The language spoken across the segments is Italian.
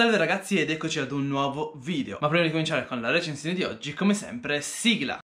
Salve ragazzi ed eccoci ad un nuovo video Ma prima di cominciare con la recensione di oggi come sempre sigla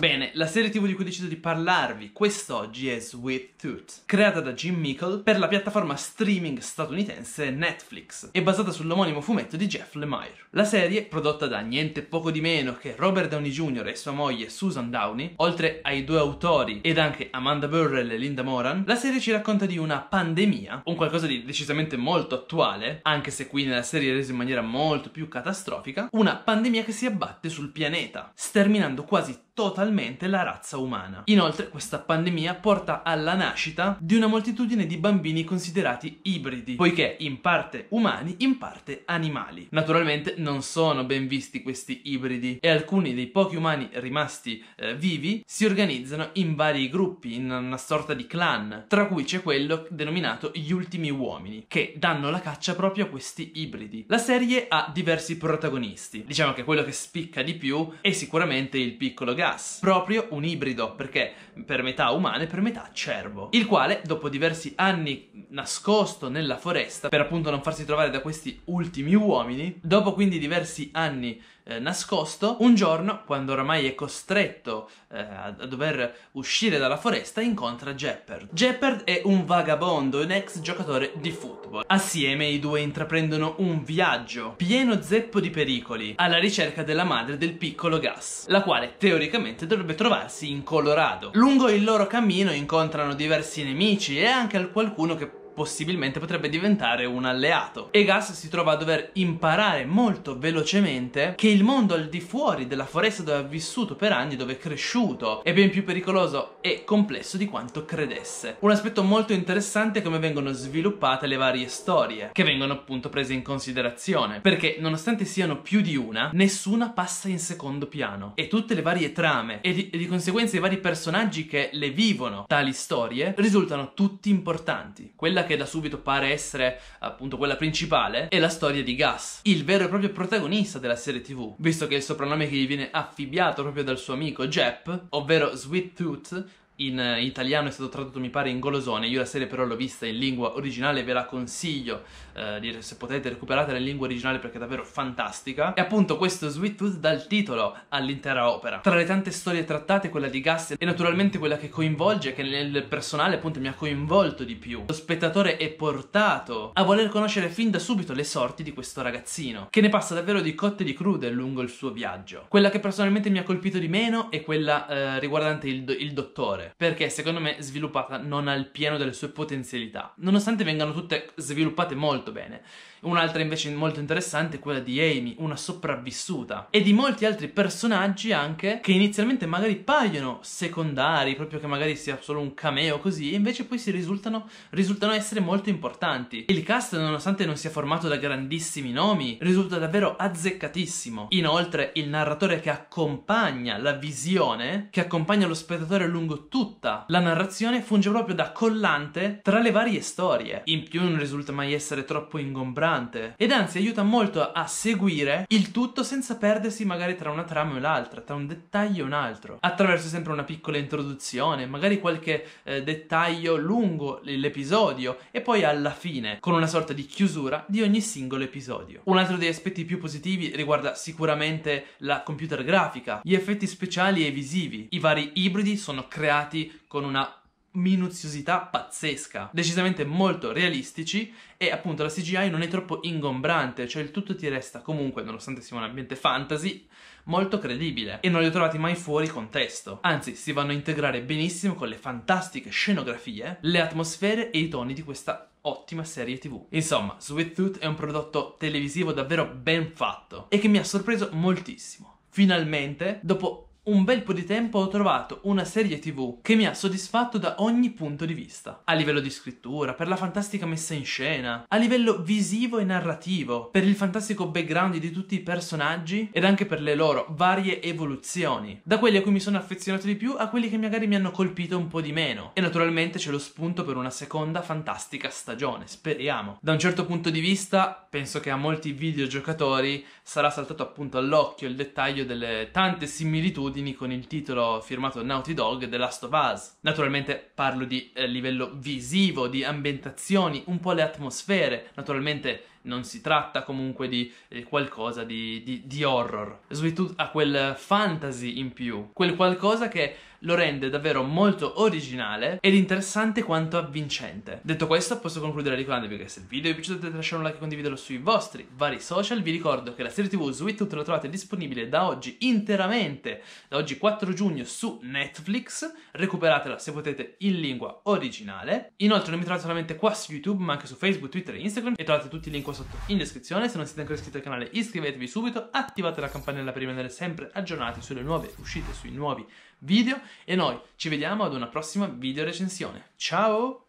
Bene, la serie tv di cui ho deciso di parlarvi quest'oggi è Sweet Tooth, creata da Jim Mickle per la piattaforma streaming statunitense Netflix e basata sull'omonimo fumetto di Jeff Lemire. La serie, prodotta da niente poco di meno che Robert Downey Jr. e sua moglie Susan Downey, oltre ai due autori ed anche Amanda Burrell e Linda Moran, la serie ci racconta di una pandemia, un qualcosa di decisamente molto attuale, anche se qui nella serie è reso in maniera molto più catastrofica, una pandemia che si abbatte sul pianeta, sterminando quasi totalmente la razza umana. Inoltre questa pandemia porta alla nascita di una moltitudine di bambini considerati ibridi, poiché in parte umani, in parte animali. Naturalmente non sono ben visti questi ibridi e alcuni dei pochi umani rimasti eh, vivi si organizzano in vari gruppi, in una sorta di clan, tra cui c'è quello denominato gli ultimi uomini, che danno la caccia proprio a questi ibridi. La serie ha diversi protagonisti, diciamo che quello che spicca di più è sicuramente il piccolo gas, proprio un ibrido, perché per metà umano e per metà cervo, il quale dopo diversi anni nascosto nella foresta, per appunto non farsi trovare da questi ultimi uomini, dopo quindi diversi anni eh, nascosto, un giorno, quando oramai è costretto eh, a dover uscire dalla foresta, incontra Jeppard. Jeppard è un vagabondo, un ex giocatore di football. Assieme i due intraprendono un viaggio pieno zeppo di pericoli alla ricerca della madre del piccolo Gus, la quale teoricamente dovrebbe trovarsi in Colorado. Lungo il loro cammino incontrano diversi nemici e anche qualcuno che possibilmente potrebbe diventare un alleato. E Gas si trova a dover imparare molto velocemente che il mondo al di fuori della foresta dove ha vissuto per anni, dove è cresciuto, è ben più pericoloso e complesso di quanto credesse. Un aspetto molto interessante è come vengono sviluppate le varie storie, che vengono appunto prese in considerazione, perché nonostante siano più di una, nessuna passa in secondo piano e tutte le varie trame e di, e di conseguenza i vari personaggi che le vivono tali storie risultano tutti importanti. Quella che che da subito pare essere appunto quella principale, è la storia di Gus, il vero e proprio protagonista della serie TV, visto che il soprannome che gli viene affibbiato proprio dal suo amico Jep, ovvero Sweet Tooth, in eh, italiano è stato tradotto mi pare in golosone, io la serie però l'ho vista in lingua originale, ve la consiglio eh, se potete recuperatela in lingua originale perché è davvero fantastica e appunto questo Sweet Tooth dà il titolo all'intera opera. Tra le tante storie trattate quella di Gus è naturalmente quella che coinvolge, che nel personale appunto mi ha coinvolto di più. Lo spettatore è portato a voler conoscere fin da subito le sorti di questo ragazzino, che ne passa davvero di cotte e di crude lungo il suo viaggio. Quella che personalmente mi ha colpito di meno è quella eh, riguardante il, il dottore perché secondo me sviluppata non ha il pieno delle sue potenzialità, nonostante vengano tutte sviluppate molto bene. Un'altra invece molto interessante è quella di Amy, una sopravvissuta, e di molti altri personaggi anche che inizialmente magari paiono secondari, proprio che magari sia solo un cameo così, e invece poi si risultano, risultano essere molto importanti. Il cast, nonostante non sia formato da grandissimi nomi, risulta davvero azzeccatissimo. Inoltre, il narratore che accompagna la visione, che accompagna lo spettatore lungo tutto tutta la narrazione funge proprio da collante tra le varie storie. In più non risulta mai essere troppo ingombrante ed anzi aiuta molto a seguire il tutto senza perdersi magari tra una trama e l'altra, tra un dettaglio e un altro, attraverso sempre una piccola introduzione, magari qualche eh, dettaglio lungo l'episodio e poi alla fine con una sorta di chiusura di ogni singolo episodio. Un altro degli aspetti più positivi riguarda sicuramente la computer grafica, gli effetti speciali e visivi. I vari ibridi sono creati disegnati con una minuziosità pazzesca, decisamente molto realistici e appunto la CGI non è troppo ingombrante, cioè il tutto ti resta comunque, nonostante sia un ambiente fantasy, molto credibile e non li ho trovati mai fuori contesto, anzi si vanno a integrare benissimo con le fantastiche scenografie, le atmosfere e i toni di questa ottima serie tv. Insomma, Sweet Tooth è un prodotto televisivo davvero ben fatto e che mi ha sorpreso moltissimo. Finalmente, dopo un bel po' di tempo ho trovato una serie tv che mi ha soddisfatto da ogni punto di vista. A livello di scrittura, per la fantastica messa in scena, a livello visivo e narrativo, per il fantastico background di tutti i personaggi ed anche per le loro varie evoluzioni. Da quelli a cui mi sono affezionato di più a quelli che magari mi hanno colpito un po' di meno. E naturalmente c'è lo spunto per una seconda fantastica stagione, speriamo. Da un certo punto di vista, penso che a molti videogiocatori sarà saltato appunto all'occhio il dettaglio delle tante similitudini abitudini con il titolo firmato Naughty Dog The Last of Us. Naturalmente parlo di eh, livello visivo, di ambientazioni, un po' le atmosfere, naturalmente non si tratta comunque di eh, qualcosa di, di, di horror. Sweet Tooth ha quel fantasy in più, quel qualcosa che lo rende davvero molto originale ed interessante quanto avvincente. Detto questo posso concludere ricordandovi che se il video vi è piaciuto potete lasciare un like e condividerlo sui vostri vari social. Vi ricordo che la serie tv Sweet Tooth la trovate disponibile da oggi interamente, da oggi 4 giugno su Netflix. Recuperatela se potete in lingua originale. Inoltre non mi trovate solamente qua su YouTube ma anche su Facebook, Twitter e Instagram e trovate tutti i link qua sotto in descrizione. Se non siete ancora iscritti al canale iscrivetevi subito, attivate la campanella per rimanere sempre aggiornati sulle nuove uscite, sui nuovi video e noi ci vediamo ad una prossima video recensione. Ciao!